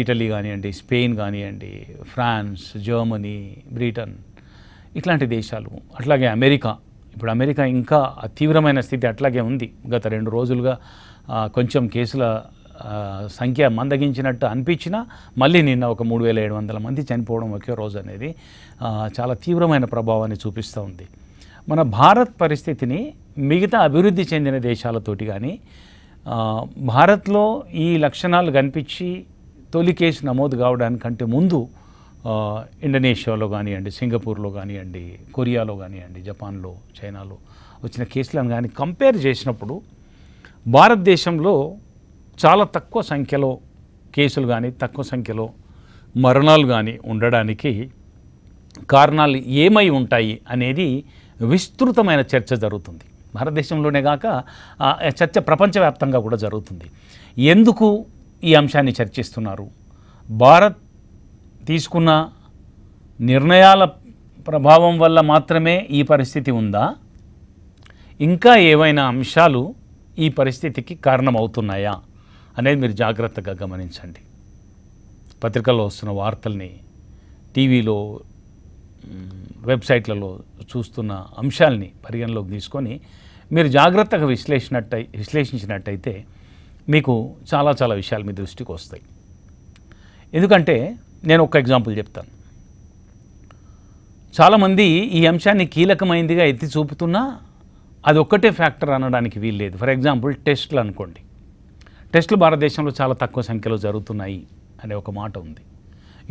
ఇటలీ కానివ్వండి స్పెయిన్ కానివ్వండి ఫ్రాన్స్ జర్మనీ బ్రిటన్ ఇట్లాంటి దేశాలు అట్లాగే అమెరికా ఇప్పుడు అమెరికా ఇంకా తీవ్రమైన స్థితి అట్లాగే ఉంది గత రెండు రోజులుగా కొంచెం కేసుల సంఖ్య మందగించినట్టు అనిపించినా మళ్ళీ నిన్న ఒక మూడు వేల ఏడు వందల మంది చనిపోవడం ఒకే రోజు అనేది చాలా తీవ్రమైన ప్రభావాన్ని చూపిస్తూ ఉంది మన భారత్ పరిస్థితిని మిగతా అభివృద్ధి చెందిన దేశాలతోటి కానీ భారత్లో ఈ లక్షణాలు కనిపించి తొలి కేసు నమోదు కావడానికంటే ముందు ఇండోనేషియాలో కానివ్వండి సింగపూర్లో కానివ్వండి కొరియాలో కానివ్వండి జపాన్లో చైనాలో వచ్చిన కేసులను కానీ కంపేర్ చేసినప్పుడు భారతదేశంలో చాలా తక్కువ సంఖ్యలో కేసులు కానీ తక్కువ సంఖ్యలో మరణాలు కానీ ఉండడానికి కారణాలు ఏమై ఉంటాయి అనేది విస్తృతమైన చర్చ జరుగుతుంది భారతదేశంలోనే కాక చర్చ ప్రపంచవ్యాప్తంగా కూడా జరుగుతుంది ఎందుకు ఈ అంశాన్ని చర్చిస్తున్నారు భారత్ తీసుకున్న నిర్ణయాల ప్రభావం వల్ల మాత్రమే ఈ పరిస్థితి ఉందా ఇంకా ఏవైనా అంశాలు ఈ పరిస్థితికి కారణమవుతున్నాయా అనేది మీరు జాగ్రత్తగా గమనించండి పత్రికల్లో వస్తున్న వార్తల్ని టీవీలో వెబ్సైట్లలో చూస్తున్న అంశాలని పరిగణలోకి తీసుకొని మీరు జాగ్రత్తగా విశ్లేషణట్ట విశ్లేషించినట్టయితే మీకు చాలా చాలా విషయాలు మీ దృష్టికి వస్తాయి ఎందుకంటే నేను ఒక ఎగ్జాంపుల్ చెప్తాను చాలామంది ఈ అంశాన్ని కీలకమైందిగా ఎత్తి చూపుతున్నా అది ఒక్కటే ఫ్యాక్టర్ అనడానికి వీల్లేదు ఫర్ ఎగ్జాంపుల్ టెస్ట్లు అనుకోండి టెస్టులు భారతదేశంలో చాలా తక్కువ సంఖ్యలో జరుగుతున్నాయి అనే ఒక మాట ఉంది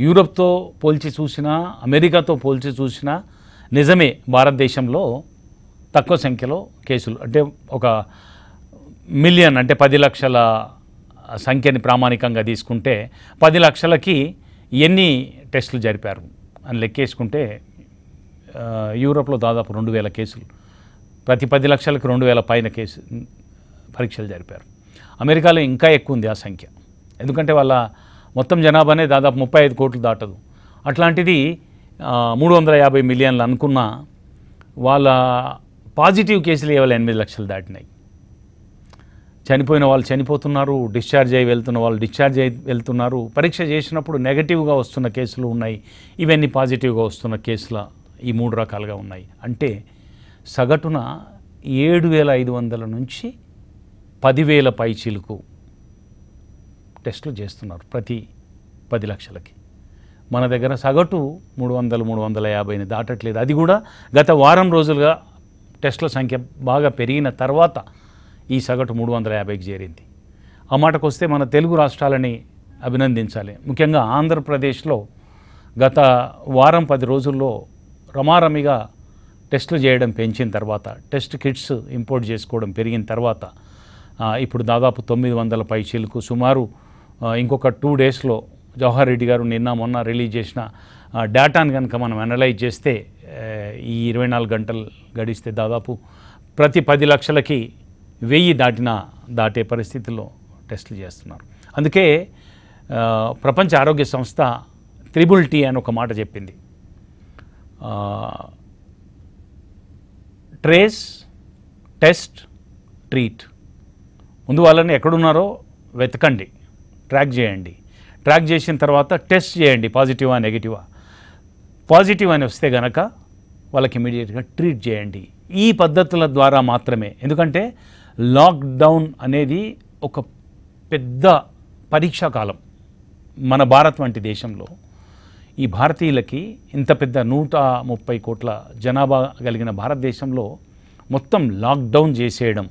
యూరప్తో పోల్చి చూసినా అమెరికాతో పోల్చి చూసినా నిజమే భారతదేశంలో తక్కువ సంఖ్యలో కేసులు అంటే ఒక మిలియన్ అంటే పది లక్షల సంఖ్యని ప్రామాణికంగా తీసుకుంటే పది లక్షలకి ఎన్ని టెస్టులు జరిపారు అని లెక్కేసుకుంటే యూరోప్లో దాదాపు రెండు వేల కేసులు ప్రతి పది లక్షలకు రెండు వేల పైన కేసు పరీక్షలు జరిపారు అమెరికాలో ఇంకా ఎక్కువ ఉంది ఆ సంఖ్య ఎందుకంటే వాళ్ళ మొత్తం జనాభానే దాదాపు ముప్పై ఐదు కోట్లు దాటదు అట్లాంటిది మూడు వందల యాభై మిలియన్లు అనుకున్న వాళ్ళ పాజిటివ్ కేసులు ఇవాళ ఎనిమిది లక్షలు దాటినాయి చనిపోయిన వాళ్ళు చనిపోతున్నారు డిశ్చార్జ్ అయి వెళ్తున్న వాళ్ళు డిశ్చార్జ్ అయి వెళ్తున్నారు పరీక్ష చేసినప్పుడు నెగటివ్గా వస్తున్న కేసులు ఉన్నాయి ఇవన్నీ పాజిటివ్గా వస్తున్న కేసుల ఈ మూడు రకాలుగా ఉన్నాయి అంటే సగటున ఏడు వేల ఐదు వందల నుంచి పదివేల చిలుకు టెస్టులు చేస్తున్నారు ప్రతి పది లక్షలకి మన దగ్గర సగటు మూడు వందలు మూడు వందల యాభైని దాటట్లేదు అది కూడా గత వారం రోజులుగా టెస్టుల సంఖ్య బాగా పెరిగిన తర్వాత ఈ సగటు మూడు వందల యాభైకి చేరింది ఆ మాటకు వస్తే మన తెలుగు రాష్ట్రాలని అభినందించాలి ముఖ్యంగా ఆంధ్రప్రదేశ్లో గత వారం పది రోజుల్లో రమారమిగా టెస్టులు చేయడం పెంచిన తర్వాత టెస్ట్ కిట్స్ ఇంపోర్ట్ చేసుకోవడం పెరిగిన తర్వాత ఇప్పుడు దాదాపు తొమ్మిది వందల పై చిలుకు సుమారు ఇంకొక టూ డేస్లో జవహర్ రెడ్డి గారు నిన్న మొన్న రిలీజ్ చేసిన డేటాను కనుక మనం అనలైజ్ చేస్తే ఈ ఇరవై నాలుగు గంటలు గడిస్తే దాదాపు ప్రతి పది లక్షలకి వెయ్యి దాటిన దాటే పరిస్థితుల్లో టెస్టులు చేస్తున్నారు అందుకే ప్రపంచ ఆరోగ్య సంస్థ త్రిబుల్ టీ అని ఒక మాట చెప్పింది ట్రేస్ టెస్ట్ ట్రీట్ ముందు వాళ్ళని ఎక్కడున్నారో వెతకండి ట్రాక్ చేయండి ట్రాక్ చేసిన తర్వాత టెస్ట్ చేయండి పాజిటివా నెగిటివా పాజిటివ్ అని వస్తే గనక వాళ్ళకి ఇమీడియట్గా ట్రీట్ చేయండి ఈ పద్ధతుల ద్వారా మాత్రమే ఎందుకంటే లాక్డౌన్ అనేది ఒక పెద్ద పరీక్షాకాలం మన భారత్ వంటి దేశంలో ఈ భారతీయులకి ఇంత పెద్ద నూట ముప్పై కోట్ల జనాభా కలిగిన భారతదేశంలో మొత్తం లాక్డౌన్ చేసేయడం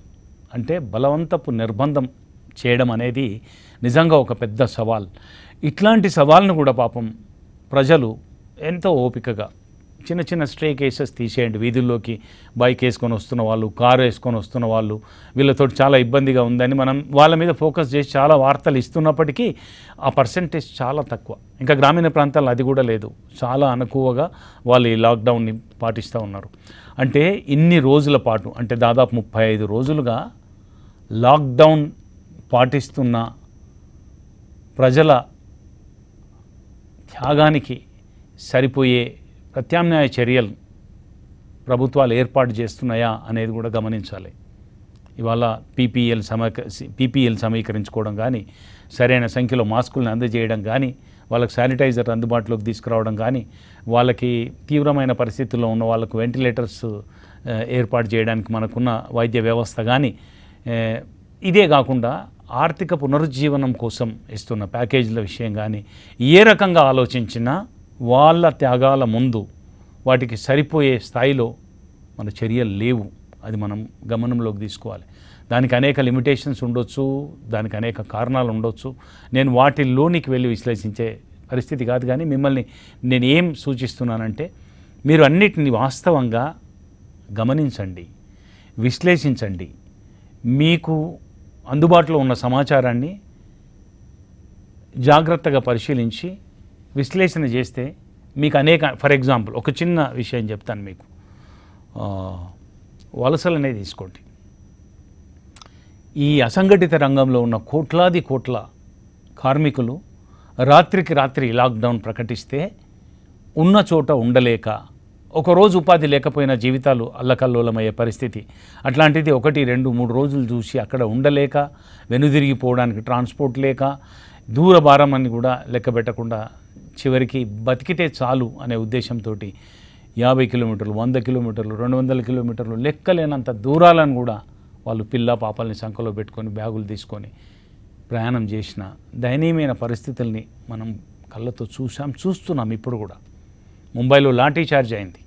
అంటే బలవంతపు నిర్బంధం చేయడం అనేది నిజంగా ఒక పెద్ద సవాల్ ఇట్లాంటి సవాల్ను కూడా పాపం ప్రజలు ఎంతో ఓపికగా చిన్న చిన్న స్ట్రే కేసెస్ తీసేయండి వీధుల్లోకి బైక్ వేసుకొని వస్తున్న వాళ్ళు కారు వేసుకొని వస్తున్న వాళ్ళు వీళ్ళతో చాలా ఇబ్బందిగా ఉందని మనం వాళ్ళ మీద ఫోకస్ చేసి చాలా వార్తలు ఇస్తున్నప్పటికీ ఆ పర్సంటేజ్ చాలా తక్కువ ఇంకా గ్రామీణ ప్రాంతాల్లో అది కూడా లేదు చాలా అనుకువగా వాళ్ళు ఈ లాక్డౌన్ని పాటిస్తూ ఉన్నారు అంటే ఇన్ని రోజుల పాటు అంటే దాదాపు ముప్పై ఐదు రోజులుగా లాక్డౌన్ పాటిస్తున్న ప్రజల త్యాగానికి సరిపోయే ప్రత్యామ్నాయ చర్యలు ప్రభుత్వాలు ఏర్పాటు చేస్తున్నాయా అనేది కూడా గమనించాలి ఇవాళ పీపీఎల్ సమీక పీపీఎల్ సమీకరించుకోవడం కానీ సరైన సంఖ్యలో మాస్కులను అందజేయడం కానీ వాళ్ళకి శానిటైజర్ అందుబాటులోకి తీసుకురావడం కానీ వాళ్ళకి తీవ్రమైన పరిస్థితుల్లో ఉన్న వాళ్ళకు వెంటిలేటర్స్ ఏర్పాటు చేయడానికి మనకున్న వైద్య వ్యవస్థ కానీ ఇదే కాకుండా ఆర్థిక పునరుజ్జీవనం కోసం ఇస్తున్న ప్యాకేజీల విషయం కానీ ఏ రకంగా ఆలోచించినా వాళ్ళ త్యాగాల ముందు వాటికి సరిపోయే స్థాయిలో మన చర్యలు లేవు అది మనం గమనంలోకి తీసుకోవాలి దానికి అనేక లిమిటేషన్స్ ఉండొచ్చు దానికి అనేక కారణాలు ఉండొచ్చు నేను వాటిల్లోనికి వెళ్ళి విశ్లేషించే పరిస్థితి కాదు కానీ మిమ్మల్ని నేను ఏం సూచిస్తున్నానంటే మీరు అన్నిటిని వాస్తవంగా గమనించండి విశ్లేషించండి మీకు అందుబాటులో ఉన్న సమాచారాన్ని జాగ్రత్తగా పరిశీలించి విశ్లేషణ చేస్తే మీకు అనేక ఫర్ ఎగ్జాంపుల్ ఒక చిన్న విషయం చెప్తాను మీకు వలసలు అనేది తీసుకోండి ఈ అసంఘటిత రంగంలో ఉన్న కోట్లాది కోట్ల కార్మికులు రాత్రికి రాత్రి లాక్డౌన్ ప్రకటిస్తే ఉన్న చోట ఉండలేక ఒకరోజు ఉపాధి లేకపోయినా జీవితాలు అల్లకల్లోలమయ్యే పరిస్థితి అట్లాంటిది ఒకటి రెండు మూడు రోజులు చూసి అక్కడ ఉండలేక వెనుదిరిగిపోవడానికి ట్రాన్స్పోర్ట్ లేక దూర భారం అని కూడా లెక్క పెట్టకుండా చివరికి బతికితే చాలు అనే ఉద్దేశంతో యాభై కిలోమీటర్లు వంద కిలోమీటర్లు రెండు వందల కిలోమీటర్లు లెక్కలేనంత దూరాలను కూడా వాళ్ళు పిల్ల పాపల్ని సంఖలో పెట్టుకొని బ్యాగులు తీసుకొని ప్రయాణం చేసిన దయనీయమైన పరిస్థితుల్ని మనం కళ్ళతో చూసాం చూస్తున్నాం ఇప్పుడు కూడా ముంబైలో లాఠీ చార్జ్ అయింది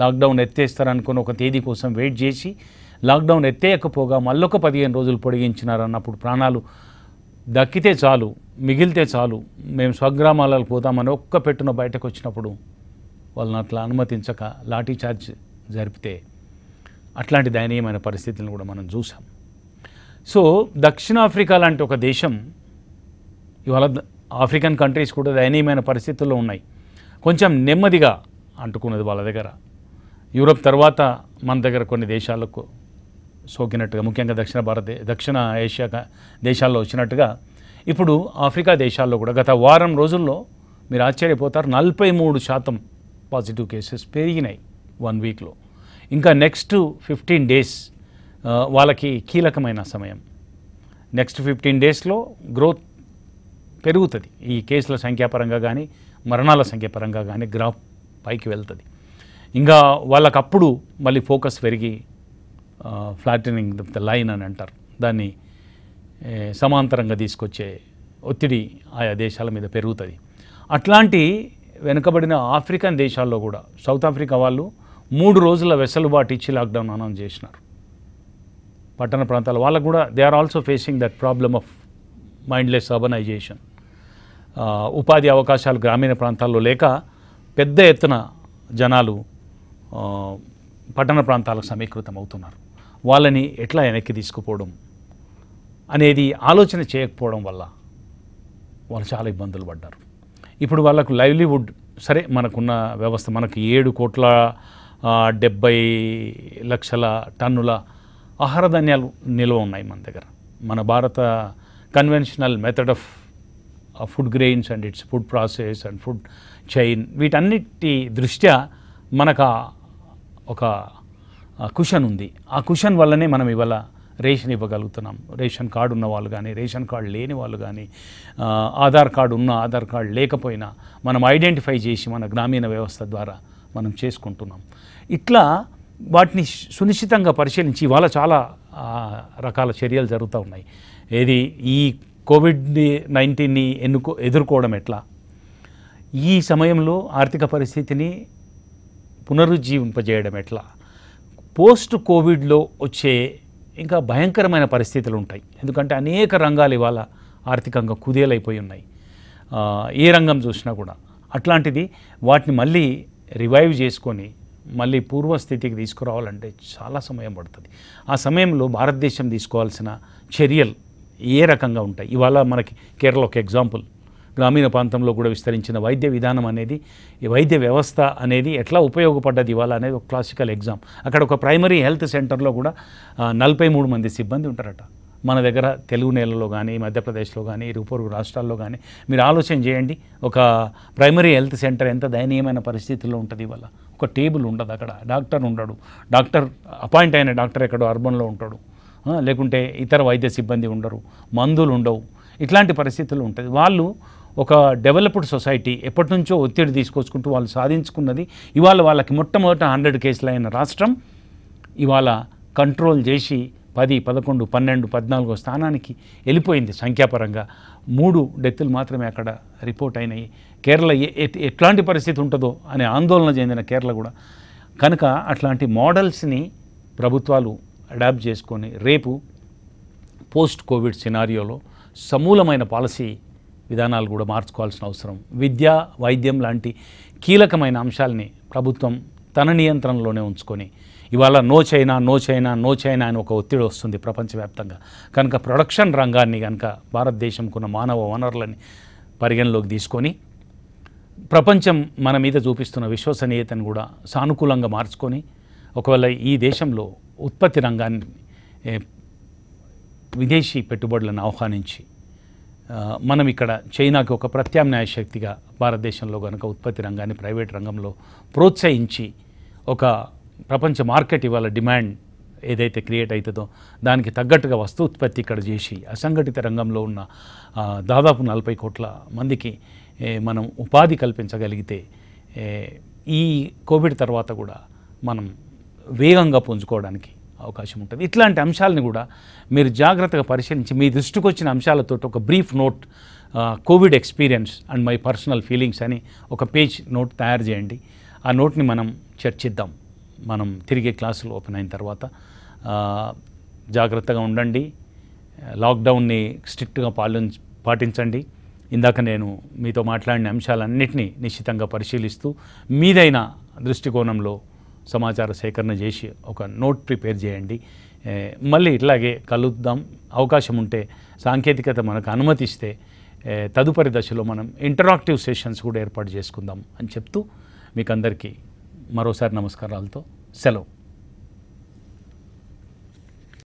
లాక్డౌన్ ఎత్తేస్తారనుకుని ఒక తేదీ కోసం వెయిట్ చేసి లాక్డౌన్ ఎత్తేయకపోగా మళ్ళొక పదిహేను రోజులు పొడిగించినారన్నప్పుడు ప్రాణాలు దక్కితే చాలు మిగిలితే చాలు మేము స్వగ్రామాలకు పోతామని ఒక్క పెట్టున బయటకు వచ్చినప్పుడు వాళ్ళని అట్లా అనుమతించక లాఠీ చార్జ్ జరిపితే అట్లాంటి దయనీయమైన పరిస్థితులను కూడా మనం చూసాం సో దక్షిణాఫ్రికా లాంటి ఒక దేశం ఇవాళ ఆఫ్రికన్ కంట్రీస్ కూడా దయనీయమైన పరిస్థితుల్లో ఉన్నాయి కొంచెం నెమ్మదిగా అంటుకున్నది వాళ్ళ దగ్గర యూరప్ తర్వాత మన దగ్గర కొన్ని దేశాలకు సోకినట్టుగా ముఖ్యంగా దక్షిణ భారత దక్షిణ ఏషియా దేశాల్లో వచ్చినట్టుగా ఇప్పుడు ఆఫ్రికా దేశాల్లో కూడా గత వారం రోజుల్లో మీరు ఆశ్చర్యపోతారు నలభై మూడు శాతం పాజిటివ్ కేసెస్ పెరిగినాయి వన్ వీక్లో ఇంకా నెక్స్ట్ ఫిఫ్టీన్ డేస్ వాళ్ళకి కీలకమైన సమయం నెక్స్ట్ ఫిఫ్టీన్ డేస్లో గ్రోత్ పెరుగుతుంది ఈ కేసుల సంఖ్యాపరంగా కానీ మరణాల సంఖ్య పరంగా కానీ గ్రాఫ్ పైకి వెళ్తుంది ఇంకా వాళ్ళకప్పుడు అప్పుడు మళ్ళీ ఫోకస్ పెరిగి ఫ్లాటనింగ్ ద లైన్ అని అంటారు దాన్ని సమాంతరంగా తీసుకొచ్చే ఒత్తిడి ఆయా దేశాల మీద పెరుగుతుంది అట్లాంటి వెనుకబడిన ఆఫ్రికన్ దేశాల్లో కూడా సౌత్ ఆఫ్రికా వాళ్ళు మూడు రోజుల వెసలుబాటు ఇచ్చి లాక్డౌన్ అనౌన్స్ చేసినారు పట్టణ ప్రాంతాల వాళ్ళకు కూడా they are also facing that problem of mindless urbanisation ఉపాధి అవకాశాలు గ్రామీణ ప్రాంతాల్లో లేక పెద్ద ఎత్తున జనాలు పట్టణ ప్రాంతాలకు సమీకృతం అవుతున్నారు వాళ్ళని ఎట్లా వెనక్కి తీసుకుపోవడం అనేది ఆలోచన చేయకపోవడం వల్ల వాళ్ళు చాలా ఇబ్బందులు పడ్డారు ఇప్పుడు వాళ్ళకు లైవ్లీవుడ్ సరే మనకున్న వ్యవస్థ మనకు ఏడు కోట్ల డెబ్బై లక్షల టన్నుల ఆహార ధాన్యాలు నిల్వ ఉన్నాయి మన దగ్గర మన భారత conventional method of food grains and its food process and food chain వీటన్నిటి దృష్ట్యా మనకు ఒక కుషన్ ఉంది ఆ కుషన్ వల్లనే మనం ఇవాళ రేషన్ ఇవ్వగలుగుతున్నాం రేషన్ కార్డు ఉన్న వాళ్ళు కానీ రేషన్ కార్డు లేని వాళ్ళు కానీ ఆధార్ కార్డు ఉన్న ఆధార్ కార్డు లేకపోయినా మనం ఐడెంటిఫై చేసి మన గ్రామీణ వ్యవస్థ ద్వారా మనం చేసుకుంటున్నాం ఇట్లా వాటిని సునిశ్చితంగా పరిశీలించి ఇవాళ చాలా రకాల చర్యలు జరుగుతూ ఉన్నాయి ఏది ఈ కోవిడ్ నైన్టీన్ని ఎన్నుకో ఎదుర్కోవడం ఎట్లా ఈ సమయంలో ఆర్థిక పరిస్థితిని పునరుజ్జీవింపజేయడం ఎట్లా పోస్ట్ కోవిడ్లో వచ్చే ఇంకా భయంకరమైన పరిస్థితులు ఉంటాయి ఎందుకంటే అనేక రంగాలు ఇవాళ ఆర్థికంగా కుదేలైపోయి ఉన్నాయి ఏ రంగం చూసినా కూడా అట్లాంటిది వాటిని మళ్ళీ రివైవ్ చేసుకొని మళ్ళీ పూర్వస్థితికి తీసుకురావాలంటే చాలా సమయం పడుతుంది ఆ సమయంలో భారతదేశం తీసుకోవాల్సిన చర్యలు ఏ రకంగా ఉంటాయి ఇవాళ మనకి కేరళ ఒక ఎగ్జాంపుల్ గ్రామీణ ప్రాంతంలో కూడా విస్తరించిన వైద్య విధానం అనేది వైద్య వ్యవస్థ అనేది ఎట్లా ఉపయోగపడ్డది ఇవాళ అనేది ఒక క్లాసికల్ ఎగ్జామ్ అక్కడ ఒక ప్రైమరీ హెల్త్ సెంటర్లో కూడా నలభై మూడు మంది సిబ్బంది ఉంటారట మన దగ్గర తెలుగు నేలలో కానీ మధ్యప్రదేశ్లో కానీ ఇరుపొరుగు రాష్ట్రాల్లో కానీ మీరు ఆలోచన చేయండి ఒక ప్రైమరీ హెల్త్ సెంటర్ ఎంత దయనీయమైన పరిస్థితుల్లో ఉంటుంది ఇవాళ ఒక టేబుల్ ఉండదు అక్కడ డాక్టర్ ఉండడు డాక్టర్ అపాయింట్ అయిన డాక్టర్ ఎక్కడో అర్బన్లో ఉంటాడు లేకుంటే ఇతర వైద్య సిబ్బంది ఉండరు మందులు ఉండవు ఇట్లాంటి పరిస్థితులు ఉంటుంది వాళ్ళు ఒక డెవలప్డ్ సొసైటీ ఎప్పటి నుంచో ఒత్తిడి తీసుకొచ్చుకుంటూ వాళ్ళు సాధించుకున్నది ఇవాళ వాళ్ళకి మొట్టమొదట హండ్రెడ్ కేసులు అయిన రాష్ట్రం ఇవాళ కంట్రోల్ చేసి పది పదకొండు పన్నెండు పద్నాలుగో స్థానానికి వెళ్ళిపోయింది సంఖ్యాపరంగా మూడు డెత్తులు మాత్రమే అక్కడ రిపోర్ట్ అయినాయి కేరళ ఎట్లాంటి పరిస్థితి ఉంటుందో అనే ఆందోళన చెందిన కేరళ కూడా కనుక అట్లాంటి మోడల్స్ని ప్రభుత్వాలు అడాప్ట్ చేసుకొని రేపు పోస్ట్ కోవిడ్ సినారియోలో సమూలమైన పాలసీ విధానాలు కూడా మార్చుకోవాల్సిన అవసరం విద్య వైద్యం లాంటి కీలకమైన అంశాలని ప్రభుత్వం తన నియంత్రణలోనే ఉంచుకొని ఇవాళ no China no China no China అని ఒక ఒత్తిడి వస్తుంది ప్రపంచవ్యాప్తంగా కనుక ప్రొడక్షన్ రంగాన్ని కనుక భారతదేశంకున్న మానవ వనరులని పరిగణలోకి తీసుకొని ప్రపంచం మన మీద చూపిస్తున్న విశ్వసనీయతను కూడా సానుకూలంగా మార్చుకొని ఒకవేళ ఈ దేశంలో ఉత్పత్తి రంగాన్ని విదేశీ పెట్టుబడులను ఆహ్వానించి మనం ఇక్కడ చైనాకి ఒక ప్రత్యామ్నాయ శక్తిగా భారతదేశంలో కనుక ఉత్పత్తి రంగాన్ని ప్రైవేట్ రంగంలో ప్రోత్సహించి ఒక ప్రపంచ మార్కెట్ ఇవాళ డిమాండ్ ఏదైతే క్రియేట్ అవుతుందో దానికి తగ్గట్టుగా వస్తు ఉత్పత్తి ఇక్కడ చేసి అసంఘటిత రంగంలో ఉన్న దాదాపు నలభై కోట్ల మందికి మనం ఉపాధి కల్పించగలిగితే ఈ కోవిడ్ తర్వాత కూడా మనం వేగంగా పుంజుకోవడానికి అవకాశం ఉంటుంది ఇట్లాంటి అంశాలని కూడా మీరు జాగ్రత్తగా పరిశీలించి మీ దృష్టికి వచ్చిన అంశాలతో ఒక brief note covid experience and my personal feelings అని ఒక పేజ్ నోట్ తయారు చేయండి ఆ నోట్ని మనం చర్చిద్దాం మనం తిరిగే క్లాసులు ఓపెన్ అయిన తర్వాత జాగ్రత్తగా ఉండండి లాక్డౌన్ని స్ట్రిక్ట్గా పాలి పాటించండి ఇందాక నేను మీతో మాట్లాడిన అంశాలన్నింటినీ నిశ్చితంగా పరిశీలిస్తూ మీదైన దృష్టికోణంలో సమాచార సేకరణ చేసి ఒక నోట్ ప్రిపేర్ చేయండి మళ్ళీ ఇట్లాగే కలుద్దాం అవకాశం ఉంటే సాంకేతికత మనకు అనుమతిస్తే తదుపరి దశలో మనం ఇంటరాక్టివ్ సెషన్స్ కూడా ఏర్పాటు చేసుకుందాం అని చెప్తూ మీకు అందరికీ మరోసారి నమస్కారాలతో సెలవు